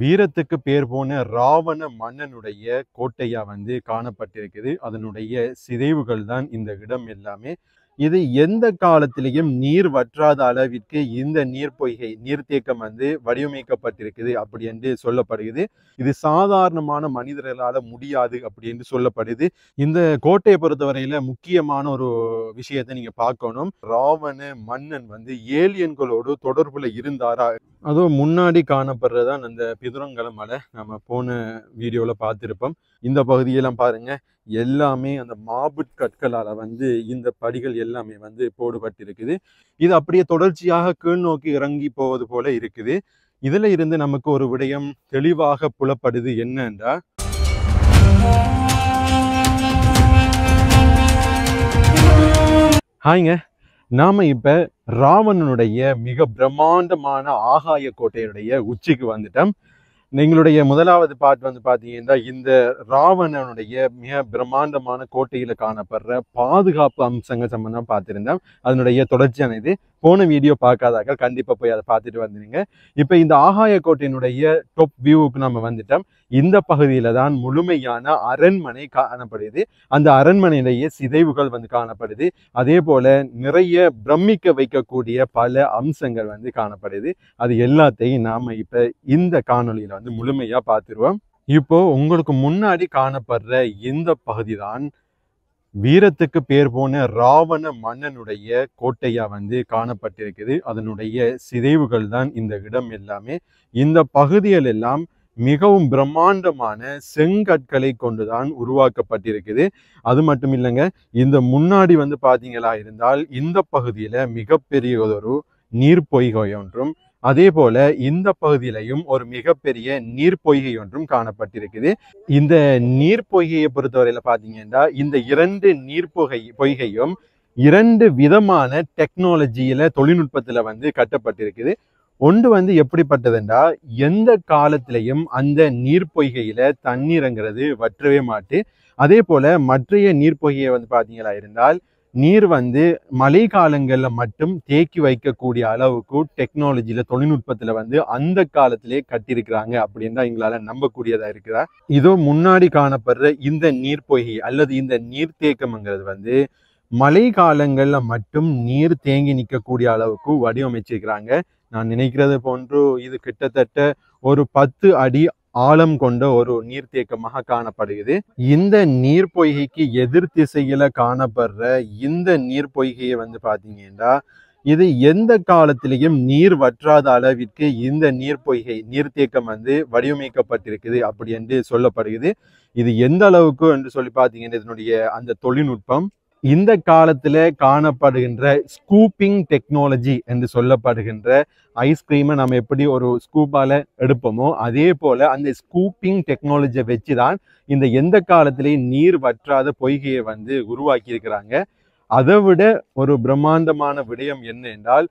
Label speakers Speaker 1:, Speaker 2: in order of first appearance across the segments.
Speaker 1: வீரத்துக்கு பேர் போன ராவண மன்னனுடைய கோட்டையா வந்து காணப்பட்டிருக்குது அதனுடைய சிதைவுகள் தான் இந்த இடம் எல்லாமே இது எந்த காலத்திலையும் நீர் வற்றாத அளவிற்கு இந்த நீர் பொய்கை நீர்த்தேக்கம் வந்து வடிவமைக்கப்பட்டிருக்குது அப்படி என்று சொல்லப்படுகிறது இது சாதாரணமான மனிதர்களால் முடியாது அப்படி என்று சொல்லப்படுது இந்த கோட்டையை பொறுத்தவரையில முக்கியமான ஒரு விஷயத்தை நீங்க பார்க்கணும் ராவண மன்னன் வந்து ஏலியன்களோடு தொடர்புல இருந்தாரா அதுவும் முன்னாடி காணப்படுறதான் அந்த பிதுரங்கல மலை நம்ம போன வீடியோவில் பார்த்துருப்போம் இந்த பகுதியெல்லாம் பாருங்கள் எல்லாமே அந்த மாபுட் கற்களால் வந்து இந்த படிகள் எல்லாமே வந்து போடுபட்டிருக்குது இது அப்படியே தொடர்ச்சியாக கீழ் நோக்கி இறங்கி போவது போல இருக்குது இதில் இருந்து நமக்கு ஒரு விடயம் தெளிவாக புலப்படுது என்னன்றா ஹாய்ங்க நாம் இப்போ ராவணனுடைய மிக பிரம்மாண்டமான ஆகாய கோட்டையினுடைய உச்சிக்கு வந்துட்டோம் எங்களுடைய முதலாவது பாட்டு வந்து பார்த்தீங்கன்னா இந்த ராவணனுடைய மிக பிரம்மாண்டமான கோட்டையில் காணப்படுற பாதுகாப்பு அம்சங்கள் சம்மந்தம் பார்த்துருந்தோம் அதனுடைய தொடர்ச்சியான இது போன வீடியோ பார்க்காதாக்கள் கண்டிப்பாக போய் அதை பார்த்துட்டு வந்துடுங்க இப்போ இந்த ஆகாய கோட்டையினுடைய டொப் வியூவுக்கு நம்ம வந்துட்டோம் இந்த பகுதியில தான் முழுமையான அரண்மனை காணப்படுது அந்த அரண்மனையிலேயே சிதைவுகள் வந்து காணப்படுது அதே போல நிறைய பிரமிக்க வைக்கக்கூடிய பல அம்சங்கள் வந்து காணப்படுது அது எல்லாத்தையும் நாம இப்ப இந்த காணொலியில வந்து முழுமையா பார்த்துருவோம் இப்போ உங்களுக்கு முன்னாடி காணப்படுற இந்த பகுதி தான் வீரத்துக்கு பேர் போன ராவண மன்னனுடைய கோட்டையா வந்து காணப்பட்டிருக்குது அதனுடைய சிதைவுகள் தான் இந்த இடம் எல்லாமே இந்த பகுதிகள் எல்லாம் மிகவும் பிரம்மாண்டமான செங்கற்களை கொண்டுதான் உருவாக்கப்பட்டிருக்குது அது மட்டும் இல்லைங்க இந்த முன்னாடி வந்து பார்த்தீங்களா இருந்தால் இந்த பகுதியில் ஒரு நீர்பொய்கை ஒன்றும் அதே போல இந்த பகுதியிலையும் ஒரு மிகப்பெரிய நீர்பொய்கை ஒன்றும் காணப்பட்டிருக்குது இந்த நீர்பொய்கையை பொறுத்தவரையில பார்த்தீங்கன்னா இந்த இரண்டு நீர்பொகை பொய்கையும் இரண்டு விதமான டெக்னாலஜியில தொழில்நுட்பத்துல வந்து கட்டப்பட்டிருக்குது ஒன்று வந்து எப்படிப்பட்டதுண்டா எந்த காலத்திலையும் அந்த நீர்ப்பொய்கையில தண்ணீர்ங்கிறது வற்றவே மாட்டு அதே போல மற்றைய நீர்பொய்கையை வந்து பார்த்தீங்களா இருந்தால் நீர் வந்து மழை காலங்களில் மட்டும் தேக்கி வைக்கக்கூடிய அளவுக்கு டெக்னாலஜியில் தொழில்நுட்பத்தில் வந்து அந்த காலத்திலே கட்டியிருக்கிறாங்க தான் எங்களால் நம்பக்கூடியதாக இருக்கிறா இதோ முன்னாடி காணப்படுற இந்த நீர்பொய்கை அல்லது இந்த நீர்த்தேக்கம்ங்கிறது வந்து மழை காலங்களில் மட்டும் நீர் தேங்கி நிற்கக்கூடிய அளவுக்கு வடிவமைச்சிருக்கிறாங்க நான் நினைக்கிறது போன்று இது கிட்டத்தட்ட ஒரு பத்து அடி ஆழம் கொண்ட ஒரு நீர்த்தேக்கமாக காணப்படுகிறது இந்த நீர் பொய்கைக்கு எதிர் திசையில காணப்படுற இந்த நீர் பொய்கையை வந்து பாத்தீங்கன்னா இது எந்த காலத்திலையும் நீர் வற்றாத அளவிற்கு இந்த நீர் பொய்கை நீர்த்தேக்கம் வந்து வடிவமைக்கப்பட்டிருக்குது அப்படி என்று சொல்லப்படுகிறது இது எந்த அளவுக்கு என்று சொல்லி பார்த்தீங்கன்னா இதனுடைய அந்த தொழில்நுட்பம் இந்த காலத்தில் காணப்படுகின்ற ஸ்கூப்பிங் டெக்னாலஜி என்று சொல்லப்படுகின்ற ஐஸ்கிரீமை நம்ம எப்படி ஒரு ஸ்கூப்பால் எடுப்போமோ அதே போல் அந்த ஸ்கூப்பிங் டெக்னாலஜியை வச்சு தான் இந்த எந்த காலத்திலையும் நீர் வற்றாத பொய்கையை வந்து உருவாக்கியிருக்கிறாங்க அதை விட ஒரு பிரம்மாண்டமான விடயம் என்ன என்றால்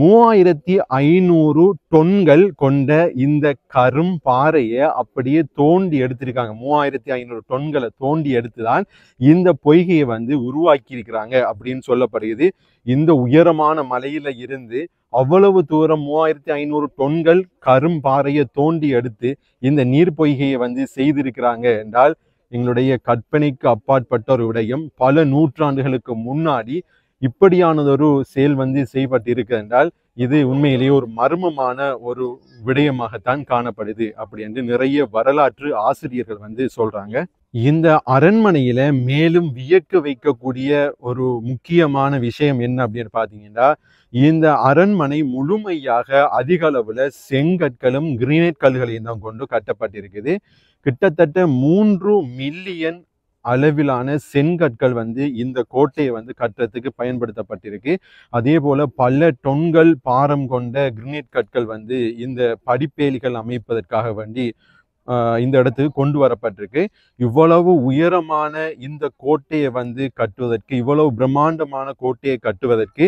Speaker 1: மூவாயிரத்தி ஐநூறு டொன்கள் கொண்ட இந்த கரும் பாறையை அப்படியே தோண்டி எடுத்திருக்காங்க மூவாயிரத்தி ஐநூறு டொன்களை தோண்டி எடுத்துதான் இந்த பொய்கையை வந்து உருவாக்கி இருக்கிறாங்க அப்படின்னு சொல்லப்படுகிறது இந்த உயரமான மலையில இருந்து அவ்வளவு தூரம் மூவாயிரத்தி ஐநூறு டொன்கள் கரும் பாறையை தோண்டி எடுத்து இந்த நீர் பொய்கையை வந்து செய்திருக்கிறாங்க என்றால் எங்களுடைய கற்பனைக்கு அப்பாற்பட்ட ஒரு விடயம் பல நூற்றாண்டுகளுக்கு முன்னாடி இப்படியானதொரு செயல் வந்து செய்யப்பட்டிருக்கிறதென்றால் என்றால் இது உண்மையிலேயே ஒரு மர்மமான ஒரு விடயமாகத்தான் காணப்படுது அப்படி என்று நிறைய வரலாற்று ஆசிரியர்கள் வந்து சொல்றாங்க இந்த அரண்மனையில மேலும் வியக்க வைக்கக்கூடிய ஒரு முக்கியமான விஷயம் என்ன அப்படின்னு பார்த்தீங்கன்னா இந்த அரண்மனை முழுமையாக அதிக அளவுல செங்கற்களும் கிரீனைட் கல்களையும் தான் கொண்டு கட்டப்பட்டிருக்குது கிட்டத்தட்ட மூன்று மில்லியன் அளவிலான செங்கற்கள் வந்து இந்த கோட்டையை வந்து கட்டுறதுக்கு பயன்படுத்தப்பட்டிருக்கு அதே போல பல டொன்கள் பாரம் கொண்ட கிரினேட் கற்கள் வந்து இந்த படிப்பேலிகள் அமைப்பதற்காக வேண்டி இந்த இடத்துக்கு கொண்டு வரப்பட்டிருக்கு இவ்வளவு உயரமான இந்த கோட்டையை வந்து கட்டுவதற்கு இவ்வளவு பிரம்மாண்டமான கோட்டையை கட்டுவதற்கு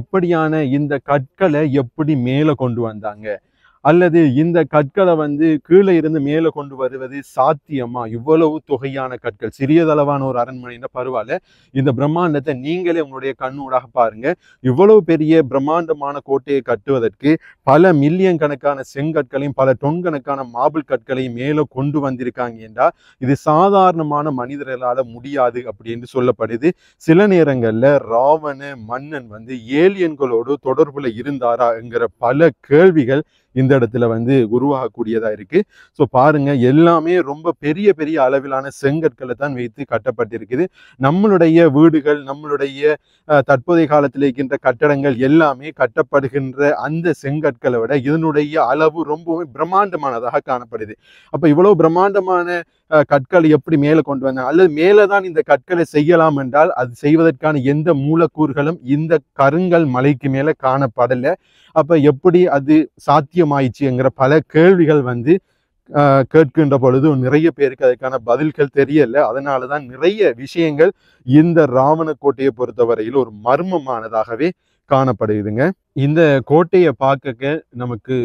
Speaker 1: இப்படியான இந்த கற்களை எப்படி மேலே கொண்டு வந்தாங்க அல்லது இந்த கற்களை வந்து கீழே இருந்து மேலே கொண்டு வருவது சாத்தியமா இவ்வளவு தொகையான கற்கள் சிறியதளவான ஒரு அரண்மனைனா பரவாயில்ல இந்த பிரம்மாண்டத்தை நீங்களே உங்களுடைய கண்ணூடாக பாருங்க இவ்வளவு பெரிய பிரம்மாண்டமான கோட்டையை கட்டுவதற்கு பல மில்லியன் கணக்கான செங்கற்களையும் பல டொன் கணக்கான மாபிள் கற்களையும் மேலே கொண்டு வந்திருக்காங்க என்றால் இது சாதாரணமான மனிதர்களால் முடியாது அப்படின்னு சொல்லப்படுது சில நேரங்களில் ராவண மன்னன் வந்து ஏலியன்களோடு தொடர்புல இருந்தாரா என்கிற பல கேள்விகள் இந்த இடத்துல வந்து உருவாகக்கூடியதாக இருக்குது ஸோ பாருங்கள் எல்லாமே ரொம்ப பெரிய பெரிய அளவிலான செங்கற்களை தான் வைத்து கட்டப்பட்டிருக்குது நம்மளுடைய வீடுகள் நம்மளுடைய தற்போதைய காலத்தில் இருக்கின்ற கட்டடங்கள் எல்லாமே கட்டப்படுகின்ற அந்த செங்கற்களை விட இதனுடைய அளவு ரொம்பவும் பிரம்மாண்டமானதாக காணப்படுது அப்போ இவ்வளோ பிரம்மாண்டமான கற்களை எப்படி மேலே கொண்டு வந்தாங்க அல்லது மேலே தான் இந்த கற்களை செய்யலாம் என்றால் அது செய்வதற்கான எந்த மூலக்கூறுகளும் இந்த கருங்கல் மலைக்கு மேலே காணப்படலை அப்போ எப்படி அது சாத்தியமாயிடுச்சுங்கிற பல கேள்விகள் வந்து கேட்கின்ற பொழுது நிறைய பேருக்கு அதுக்கான பதில்கள் தெரியல அதனால தான் நிறைய விஷயங்கள் இந்த ராவண கோட்டையை பொறுத்தவரையில் ஒரு மர்மமானதாகவே காணப்படுகிறதுங்க இந்த கோட்டையை பார்க்க நமக்கு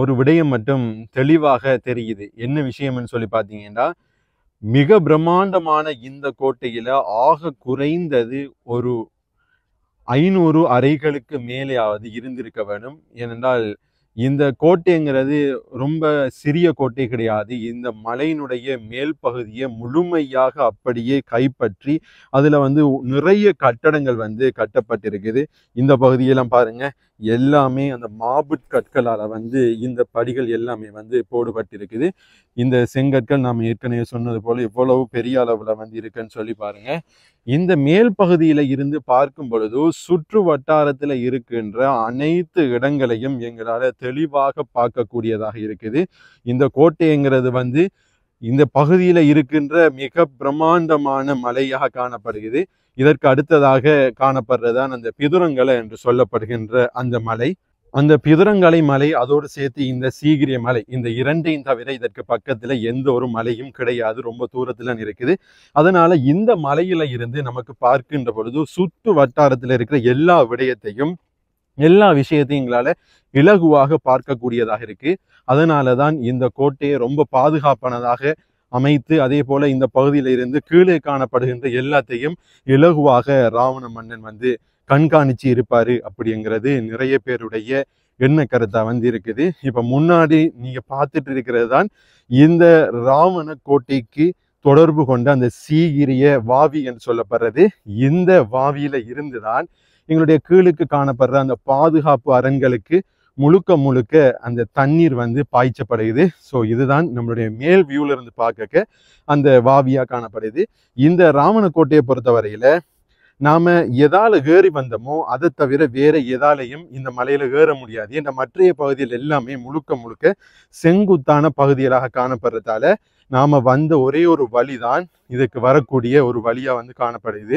Speaker 1: ஒரு விடயம் மட்டும் தெளிவாக தெரியுது என்ன விஷயம்னு சொல்லி பார்த்தீங்கன்னா மிக பிரம்மாண்டமான இந்த கோட்டையில் ஆக குறைந்தது ஒரு ஐநூறு அறைகளுக்கு மேலேயாவது இருந்திருக்க வேணும் ஏனென்றால் இந்த கோட்டைங்கிறது ரொம்ப சிறிய கோட்டை கிடையாது இந்த மலையினுடைய மேல் பகுதியை முழுமையாக அப்படியே கைப்பற்றி அதில் வந்து நிறைய கட்டடங்கள் வந்து கட்டப்பட்டிருக்குது இந்த பகுதியெல்லாம் பாருங்க எல்லாமே அந்த மாபுட் கற்களால் வந்து இந்த படிகள் எல்லாமே வந்து போடுபட்டிருக்குது இந்த செங்கற்கள் நாம் ஏற்கனவே சொன்னது போல் எவ்வளவு பெரிய அளவில் வந்து இருக்குன்னு சொல்லி பாருங்கள் இந்த மேல் பகுதியில இருந்து பார்க்கும் பொழுது சுற்று வட்டாரத்துல இருக்கின்ற அனைத்து இடங்களையும் எங்களால தெளிவாக பார்க்கக்கூடியதாக இருக்குது இந்த கோட்டைங்கிறது வந்து இந்த பகுதியில் இருக்கின்ற மிக பிரம்மாண்டமான மலையாக காணப்படுகிறது இதற்கு அடுத்ததாக காணப்படுறதான் அந்த பிதுரங்கலை என்று சொல்லப்படுகின்ற அந்த மலை அந்த பிதுரங்கலை மலை அதோடு சேர்த்து இந்த சீகிரிய மலை இந்த இரண்டையும் தவிர இதற்கு பக்கத்தில் எந்த ஒரு மலையும் கிடையாது ரொம்ப தூரத்தில் இருக்குது அதனால இந்த மலையில இருந்து நமக்கு பார்க்கின்ற பொழுது சுற்று வட்டாரத்தில் இருக்கிற எல்லா விடயத்தையும் எல்லா விஷயத்தையும் எங்களால் இலகுவாக பார்க்கக்கூடியதாக இருக்கு அதனால தான் இந்த கோட்டையை ரொம்ப பாதுகாப்பானதாக அமைத்து அதே போல இந்த பகுதியில இருந்து கீழே காணப்படுகின்ற எல்லாத்தையும் இலகுவாக ராவண மன்னன் வந்து கண்காணிச்சு இருப்பாரு அப்படிங்கிறது நிறைய பேருடைய என்ன கருத்தா வந்து இருக்குது இப்ப முன்னாடி நீங்க பார்த்துட்டு இருக்கிறது தான் இந்த ராவண கோட்டைக்கு தொடர்பு கொண்ட அந்த சீகிரிய வாவி என்று சொல்லப்படுறது இந்த வாவியில இருந்துதான் எங்களுடைய கீழுக்கு காணப்படுற அந்த பாதுகாப்பு அரண்களுக்கு முழுக்க முழுக்க அந்த தண்ணீர் வந்து பாய்ச்சப்படுகிறது ஸோ இதுதான் நம்மளுடைய மேல் வியூவில் இருந்து பார்க்க அந்த வாவியாக காணப்படுது இந்த ராவணக்கோட்டையை பொறுத்த வரையில் நாம் எதால் ஏறி வந்தோமோ அதை தவிர வேறு எதாலையும் இந்த மலையில் ஏற முடியாது இந்த மற்றைய பகுதியில் எல்லாமே முழுக்க முழுக்க செங்குத்தான பகுதிகளாக காணப்படுறதால நாம் வந்த ஒரே ஒரு வழி தான் இதுக்கு வரக்கூடிய ஒரு வழியாக வந்து காணப்படுது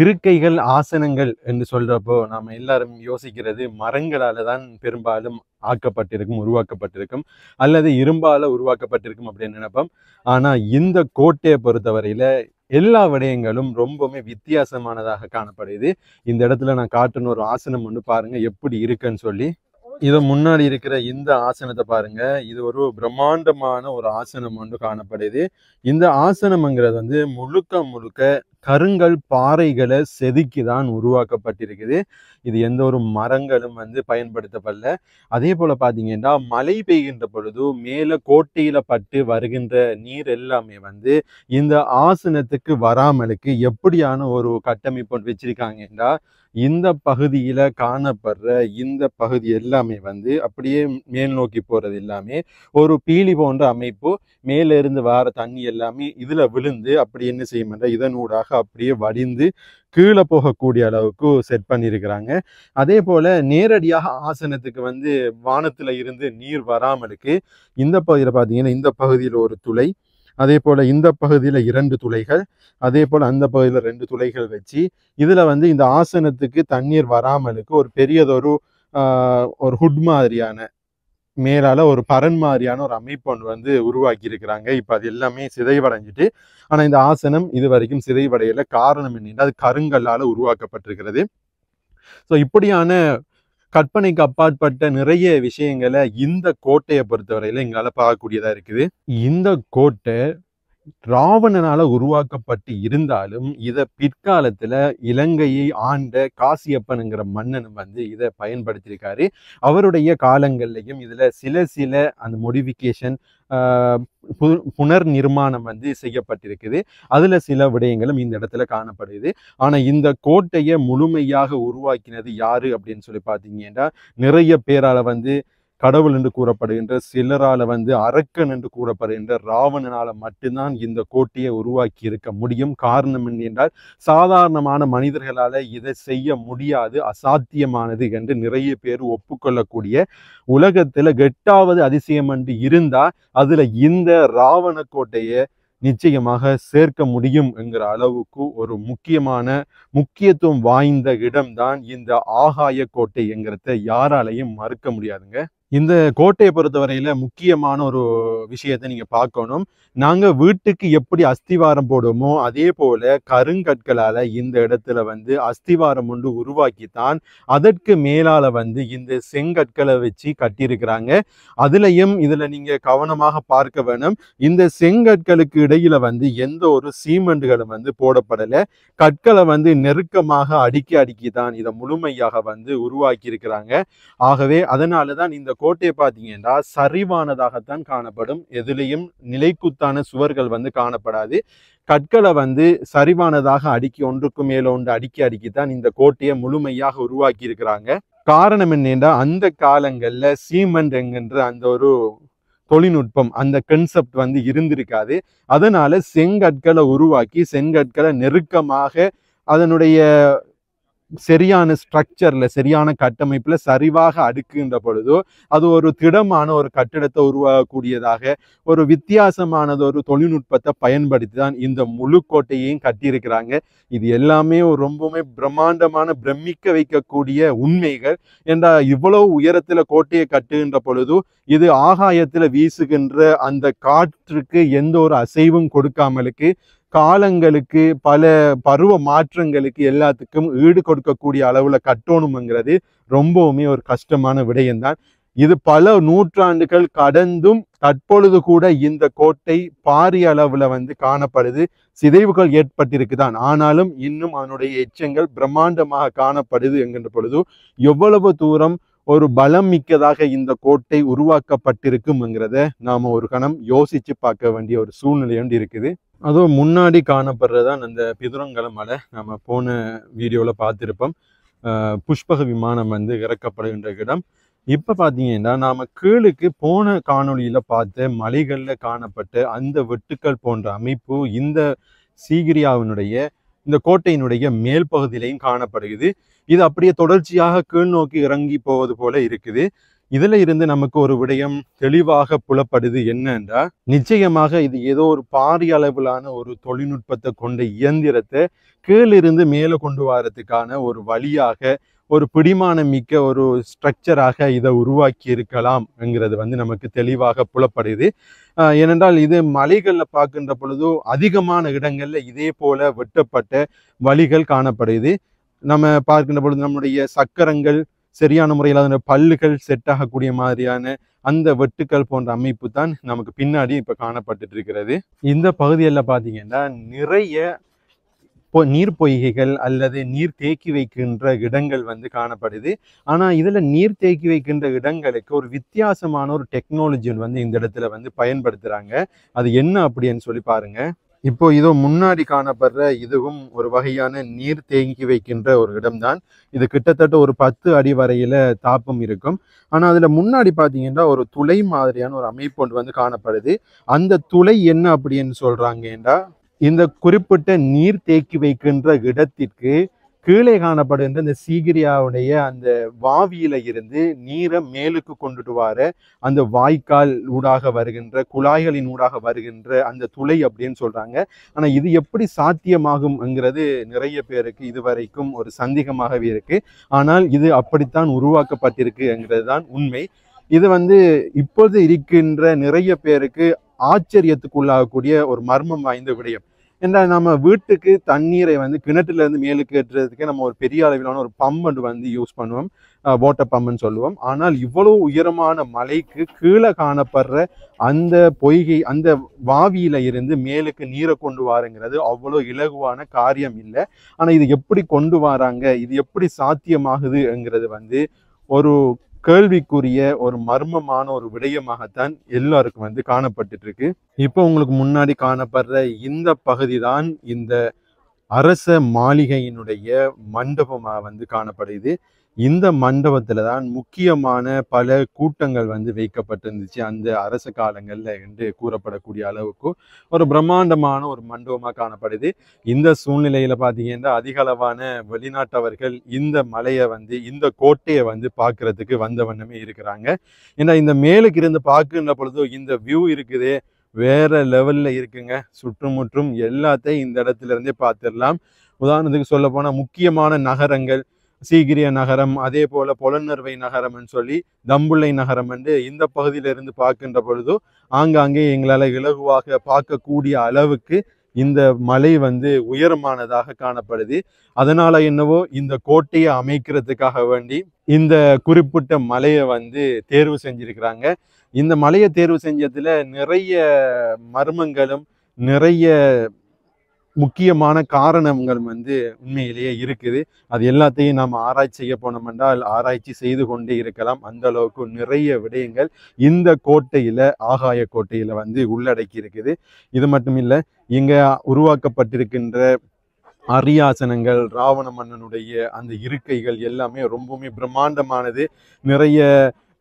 Speaker 1: இருக்கைகள் ஆசனங்கள் என்று சொல்றப்போ நாம் எல்லாரும் யோசிக்கிறது மரங்களால தான் பெரும்பாலும் ஆக்கப்பட்டிருக்கும் உருவாக்கப்பட்டிருக்கும் அல்லது இரும்பால உருவாக்கப்பட்டிருக்கும் அப்படின்னு நினைப்போம் ஆனா இந்த கோட்டையை பொறுத்தவரையில எல்லா விடயங்களும் ரொம்பவுமே வித்தியாசமானதாக காணப்படுது இந்த இடத்துல நான் காட்டுன ஒரு ஆசனம் ஒன்று பாருங்க எப்படி இருக்குன்னு சொல்லி இதை முன்னாடி இருக்கிற இந்த ஆசனத்தை பாருங்க இது ஒரு பிரம்மாண்டமான ஒரு ஆசனம் ஒன்று காணப்படுது இந்த ஆசனம்ங்கிறது வந்து முழுக்க முழுக்க கருங்கல் பாறைகளை செதுக்கி தான் உருவாக்கப்பட்டிருக்குது இது எந்த ஒரு மரங்களும் வந்து பயன்படுத்தப்படல அதே போல பார்த்தீங்கன்னா மழை பெய்கின்ற பொழுது மேலே கோட்டையில் பட்டு வருகின்ற நீர் எல்லாமே வந்து இந்த ஆசனத்துக்கு வராமலுக்கு எப்படியான ஒரு கட்டமைப்பு வச்சிருக்காங்கன்னா இந்த பகுதியில் காணப்படுற இந்த பகுதி எல்லாமே வந்து அப்படியே மேல் நோக்கி போகிறது எல்லாமே ஒரு பீலி போன்ற அமைப்பு மேலே இருந்து வர தண்ணி எல்லாமே இதில் விழுந்து அப்படி என்ன செய்ய செய்யும் இதனூடாக அப்படியே வடிந்து கீழே போகக்கூடிய அளவுக்கு செட் பண்ணியிருக்கிறாங்க அதே போல் நேரடியாக ஆசனத்துக்கு வந்து வானத்தில் இருந்து நீர் வராமலுக்கு இந்த பகுதியில் பார்த்தீங்கன்னா இந்த பகுதியில் ஒரு துளை அதே போல் இந்த பகுதியில் இரண்டு துளைகள் அதே போல் அந்த பகுதியில் ரெண்டு துளைகள் வச்சு இதில் வந்து இந்த ஆசனத்துக்கு தண்ணீர் வராமலுக்கு ஒரு பெரியதொரு ஒரு ஹுட் மாதிரியான மேலால் ஒரு பரன் மாதிரியான ஒரு அமைப்பு ஒன்று வந்து உருவாக்கியிருக்கிறாங்க இப்போ அது எல்லாமே சிதைவடைஞ்சிட்டு ஆனால் இந்த ஆசனம் இது வரைக்கும் சிதைவடையலை காரணம் என்னென்னா அது கருங்கல்லால் உருவாக்கப்பட்டிருக்கிறது ஸோ இப்படியான கற்பனைக்கு அப்பாற்பட்ட நிறைய விஷயங்களை இந்த கோட்டையை பொறுத்தவரையில எங்களால் பார்க்கக்கூடியதாக இருக்குது இந்த கோட்டை ராவணனால உருவாக்கப்பட்டு இருந்தாலும் இதை பிற்காலத்துல இலங்கையை ஆண்ட காசியப்பனுங்கிற மன்னன் வந்து இதை பயன்படுத்தியிருக்காரு அவருடைய காலங்கள்லையும் இதுல சில சில அந்த மோடிஃபிகேஷன் புனர் நிர்மாணம் வந்து செய்யப்பட்டிருக்குது அதில் சில விடயங்களும் இந்த இடத்துல காணப்படுது ஆனால் இந்த கோட்டையை முழுமையாக உருவாக்கினது யாரு அப்படின்னு சொல்லி பார்த்தீங்கன்னா நிறைய பேரால் வந்து கடவுள் என்று கூறப்படுகின்ற சிலரால் வந்து அரக்கன் என்று கூறப்படுகின்ற ராவணனால் மட்டும்தான் இந்த கோட்டையை உருவாக்கி இருக்க முடியும் காரணம் என்றால் சாதாரணமான மனிதர்களால் இதை செய்ய முடியாது அசாத்தியமானது என்று நிறைய பேர் ஒப்புக்கொள்ளக்கூடிய உலகத்தில் எட்டாவது அதிசயம் என்று இருந்தால் அதில் இந்த ராவண கோட்டையை நிச்சயமாக சேர்க்க முடியும் என்கிற அளவுக்கு ஒரு முக்கியமான முக்கியத்துவம் வாய்ந்த இடம்தான் இந்த ஆகாய கோட்டை என்கிறத யாராலையும் மறுக்க முடியாதுங்க இந்த கோட்டையை பொறுத்தவரையில் முக்கியமான ஒரு விஷயத்தை நீங்கள் பார்க்கணும் நாங்கள் வீட்டுக்கு எப்படி அஸ்திவாரம் போடுமோ அதே போல் கருங்கற்களால் இந்த இடத்துல வந்து அஸ்திவாரம் ஒன்று உருவாக்கித்தான் அதற்கு மேலால் வந்து இந்த செங்கற்களை வச்சு கட்டியிருக்கிறாங்க அதுலேயும் இதில் நீங்கள் கவனமாக பார்க்க வேணும் இந்த செங்கற்களுக்கு இடையில் வந்து எந்த ஒரு சீமெண்ட்களும் வந்து போடப்படலை கற்களை வந்து நெருக்கமாக அடுக்கி அடுக்கி தான் இதை முழுமையாக வந்து உருவாக்கி இருக்கிறாங்க ஆகவே அதனால தான் இந்த கோட்டையை பார்த்தீங்கன்னா சரிவானதாகத்தான் காணப்படும் எதுலேயும் நிலைக்குத்தான சுவர்கள் வந்து காணப்படாது கற்களை வந்து சரிவானதாக அடுக்கி ஒன்றுக்கு மேலே ஒன்று அடுக்கி அடுக்கித்தான் இந்த கோட்டையை முழுமையாக உருவாக்கி இருக்கிறாங்க காரணம் என்னென்னா அந்த காலங்களில் சீமெண்ட் என்கின்ற அந்த ஒரு தொழில்நுட்பம் அந்த கன்செப்ட் வந்து இருந்திருக்காது அதனால செங்கற்களை உருவாக்கி செங்கற்களை நெருக்கமாக அதனுடைய சரியான ஸ்ட்ரக்சரில் சரியான கட்டமைப்பில் சரிவாக அடுக்குகின்ற பொழுதோ அது ஒரு திடமான ஒரு கட்டிடத்தை உருவாகக்கூடியதாக ஒரு வித்தியாசமானது ஒரு தொழில்நுட்பத்தை பயன்படுத்தி தான் இந்த முழு கோட்டையையும் கட்டியிருக்கிறாங்க இது எல்லாமே ரொம்பவுமே பிரம்மாண்டமான பிரமிக்க வைக்கக்கூடிய உண்மைகள் என்ற இவ்வளவு உயரத்தில் கோட்டையை கட்டுகின்ற பொழுதோ இது ஆகாயத்தில் வீசுகின்ற அந்த காற்றுக்கு எந்த ஒரு அசைவும் கொடுக்காமலுக்கு காலங்களுக்கு பல பருவ மாற்றங்களுக்கு எல்லாத்துக்கும் ஈடு கொடுக்கக்கூடிய அளவில் கட்டணுங்கிறது ரொம்பவுமே ஒரு கஷ்டமான விடயம்தான் இது பல நூற்றாண்டுகள் கடந்தும் தற்பொழுது கூட இந்த கோட்டை பாரிய அளவில் வந்து காணப்படுது சிதைவுகள் ஏற்பட்டிருக்குதான் ஆனாலும் இன்னும் அதனுடைய எச்சங்கள் பிரம்மாண்டமாக காணப்படுது என்கின்ற பொழுது எவ்வளவு தூரம் ஒரு பலம் மிக்கதாக இந்த கோட்டை உருவாக்கப்பட்டிருக்கும்ங்கிறத நாம் ஒரு கணம் யோசித்து பார்க்க வேண்டிய ஒரு சூழ்நிலை இருக்குது அதுவும் முன்னாடி காணப்படுறதான் அந்த பிதுரங்கல மலை நம்ம போன வீடியோவில் பார்த்துருப்போம் புஷ்பக விமானம் வந்து இறக்கப்படுகின்ற இடம் இப்போ பார்த்தீங்கன்னா நாம் கீழுக்கு போன காணொளியில் பார்த்து மலைகளில் காணப்பட்ட அந்த வெட்டுக்கள் போன்ற அமைப்பு இந்த சீகிரியாவினுடைய இந்த கோட்டையினுடைய மேல் பகுதியிலையும் காணப்படுகிறது இது அப்படியே தொடர்ச்சியாக கீழ் நோக்கி இறங்கி போவது போல இருக்குது இதுல இருந்து நமக்கு ஒரு விடயம் தெளிவாக புலப்படுது என்னன்னா நிச்சயமாக இது ஏதோ ஒரு பாரிய அளவிலான ஒரு தொழில்நுட்பத்தை கொண்ட இயந்திரத்தை கீழிருந்து மேலே கொண்டு வரதுக்கான ஒரு வழியாக ஒரு பிடிமானம் மிக்க ஒரு ஸ்ட்ரக்சராக இதை உருவாக்கி இருக்கலாம்ங்கிறது வந்து நமக்கு தெளிவாக புலப்படுது ஏனென்றால் இது மலைகளில் பார்க்கின்ற பொழுதோ அதிகமான இடங்களில் இதே போல வெட்டப்பட்ட வழிகள் காணப்படுது நம்ம பார்க்கின்ற பொழுது நம்முடைய சக்கரங்கள் சரியான முறையில் அதோட பல்லுகள் செட் ஆகக்கூடிய மாதிரியான அந்த வெட்டுக்கள் போன்ற அமைப்பு தான் நமக்கு பின்னாடி இப்போ காணப்பட்டு இருக்கிறது இந்த பகுதியில் பார்த்தீங்கன்னா நிறைய நீர் பொய்கைகள் அல்லது நீர் தேக்கி வைக்கின்ற இடங்கள் வந்து காணப்படுது ஆனால் இதில் நீர் தேக்கி வைக்கின்ற இடங்களுக்கு ஒரு வித்தியாசமான ஒரு டெக்னாலஜி வந்து இந்த இடத்துல வந்து பயன்படுத்துகிறாங்க அது என்ன அப்படின்னு சொல்லி பாருங்கள் இப்போ இதோ முன்னாடி காணப்படுற இதுவும் ஒரு வகையான நீர் தேங்கி வைக்கின்ற ஒரு இடம்தான் இது கிட்டத்தட்ட ஒரு பத்து அடி வரையில தாப்பம் இருக்கும் ஆனால் அதில் முன்னாடி பாத்தீங்கன்னா ஒரு துளை மாதிரியான ஒரு அமைப்பு ஒன்று வந்து காணப்படுது அந்த துளை என்ன அப்படின்னு சொல்றாங்கன்னா இந்த குறிப்பிட்ட நீர் தேக்கி வைக்கின்ற இடத்திற்கு கீழே காணப்படுகின்ற இந்த சீகிரியாவுடைய அந்த வாவியில இருந்து நீரை மேலுக்கு கொண்டுட்டு வார அந்த வாய்க்கால் ஊடாக வருகின்ற குழாய்களின் ஊடாக வருகின்ற அந்த துளை அப்படின்னு சொல்றாங்க ஆனா இது எப்படி சாத்தியமாகும்ங்கிறது நிறைய பேருக்கு இதுவரைக்கும் ஒரு சந்தேகமாகவே இருக்கு ஆனால் இது அப்படித்தான் உருவாக்கப்பட்டிருக்குங்கிறது தான் உண்மை இது வந்து இப்போது இருக்கின்ற நிறைய பேருக்கு ஆச்சரியத்துக்குள்ளாகக்கூடிய ஒரு மர்மம் வாய்ந்த விடயம் என்ன நம்ம வீட்டுக்கு தண்ணீரை வந்து கிணற்றுலேருந்து மேலுக்கு ஏற்றுறதுக்கே நம்ம ஒரு பெரிய அளவிலான ஒரு பம்பு வந்து யூஸ் பண்ணுவோம் வாட்டர் பம்புன்னு சொல்லுவோம் ஆனால் இவ்வளோ உயரமான மலைக்கு கீழே காணப்படுற அந்த பொய்கை அந்த வாவியில் இருந்து மேலுக்கு நீரை கொண்டு வாருங்கிறது அவ்வளோ இலகுவான காரியம் இல்லை ஆனால் இது எப்படி கொண்டு வராங்க இது எப்படி சாத்தியமாகுதுங்கிறது வந்து ஒரு கேள்விக்குரிய ஒரு மர்மமான ஒரு விடயமாகத்தான் எல்லாருக்கும் வந்து காணப்பட்டு இருக்கு இப்போ உங்களுக்கு முன்னாடி காணப்படுற இந்த பகுதி தான் இந்த அரச மாளிகையினுடைய மண்டபமாக வந்து காணப்படுது இந்த மண்டபத்தில் தான் முக்கியமான பல கூட்டங்கள் வந்து வைக்கப்பட்டிருந்துச்சு அந்த அரச காலங்களில் என்று கூறப்படக்கூடிய அளவுக்கு ஒரு பிரம்மாண்டமான ஒரு மண்டபமாக காணப்படுது இந்த சூழ்நிலையில் பார்த்தீங்கன்னா அதிக அளவான வெளிநாட்டவர்கள் இந்த மலையை வந்து இந்த கோட்டையை வந்து பார்க்கறதுக்கு வந்த வண்ணமே இருக்கிறாங்க ஏன்னா இந்த மேலுக்கு இருந்து பார்க்குற பொழுது இந்த வியூ இருக்குது வேற லெவலில் இருக்குங்க சுற்றுமுற்றும் எல்லாத்தையும் இந்த இடத்துல இருந்தே பார்த்துடலாம் உதாரணத்துக்கு சொல்ல போனால் முக்கியமான நகரங்கள் சீகிரிய நகரம் அதே போல பொலன்னர்வை நகரம்னு சொல்லி தம்புள்ளை நகரம் என்று இந்த பகுதியிலிருந்து பார்க்கின்ற பொழுது ஆங்காங்கே எங்களால் இலகுவாக பார்க்கக்கூடிய அளவுக்கு இந்த மலை வந்து உயரமானதாக காணப்படுது அதனால என்னவோ இந்த கோட்டையை அமைக்கிறதுக்காக வேண்டி இந்த குறிப்பிட்ட மலையை வந்து தேர்வு செஞ்சிருக்கிறாங்க இந்த மலையை தேர்வு செஞ்சதுல நிறைய மர்மங்களும் நிறைய முக்கியமான காரணங்கள் வந்து உண்மையிலேயே இருக்குது அது எல்லாத்தையும் நாம் ஆராய்ச்சி செய்ய போனோம் என்றால் ஆராய்ச்சி செய்து கொண்டே இருக்கலாம் அந்த அளவுக்கு நிறைய விடயங்கள் இந்த கோட்டையில் ஆகாய கோட்டையில் வந்து உள்ளடக்கி இருக்குது இது மட்டும் இல்லை இங்க உருவாக்கப்பட்டிருக்கின்ற அரியாசனங்கள் ராவண மன்னனுடைய அந்த இருக்கைகள் எல்லாமே ரொம்பவுமே பிரம்மாண்டமானது நிறைய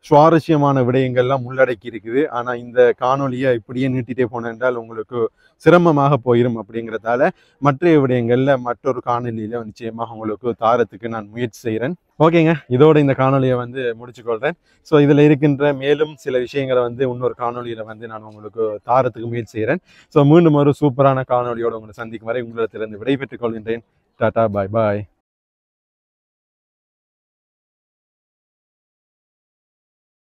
Speaker 1: சுவாரஸ்யமான விடயங்கள்லாம் உள்ளடக்கி இருக்குது ஆனால் இந்த காணொலியை இப்படியே நீட்டிகிட்டே போனேன் என்றால் உங்களுக்கு சிரமமாக போயிடும் அப்படிங்கிறதால மற்ற விடயங்களில் மற்றொரு காணொலியில் நிச்சயமாக உங்களுக்கு தாரத்துக்கு நான் முயற்சி செய்கிறேன் ஓகேங்க இதோட இந்த காணொலியை வந்து முடிச்சுக்கொள்கிறேன் ஸோ இதில் இருக்கின்ற மேலும் சில விஷயங்களை வந்து இன்னொரு காணொலியில் வந்து நான் உங்களுக்கு தாரத்துக்கு முயற்சி செய்கிறேன் ஸோ மீண்டும் ஒரு சூப்பரான காணொலியோடு உங்களை சந்திக்கும் வரை உங்களிடத்திலிருந்து விடைபெற்றுக் கொள்கின்றேன் டாடா பாய் பாய்